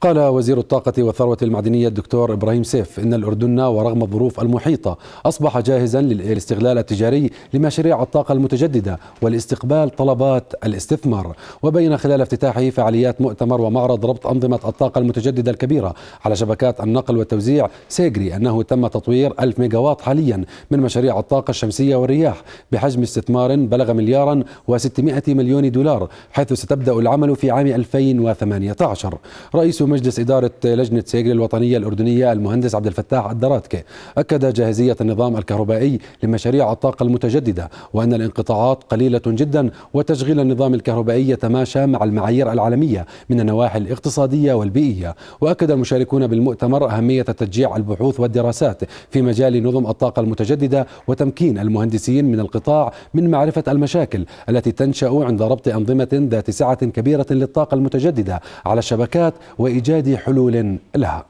قال وزير الطاقة والثروة المعدنية الدكتور إبراهيم سيف إن الأردن ورغم الظروف المحيطة أصبح جاهزا للاستغلال التجاري لمشاريع الطاقة المتجددة والاستقبال طلبات الاستثمار وبين خلال افتتاحه فعاليات مؤتمر ومعرض ربط أنظمة الطاقة المتجددة الكبيرة على شبكات النقل والتوزيع سيجري أنه تم تطوير 1000 ميجاوات حاليا من مشاريع الطاقة الشمسية والرياح بحجم استثمار بلغ مليارا و600 مليون دولار حيث ستبدأ العمل في عام 2018 رئيس مجلس إدارة لجنة سيجل الوطنية الأردنية المهندس عبد الفتاح الدراتكي أكد جاهزية النظام الكهربائي لمشاريع الطاقة المتجددة وأن الانقطاعات قليلة جدا وتشغيل النظام الكهربائي يتماشى مع المعايير العالمية من النواحي الاقتصادية والبيئية وأكد المشاركون بالمؤتمر أهمية تشجيع البحوث والدراسات في مجال نظم الطاقة المتجددة وتمكين المهندسين من القطاع من معرفة المشاكل التي تنشأ عند ربط أنظمة ذات سعة كبيرة للطاقة المتجددة على الشبكات وإلى وايجاد حلول لها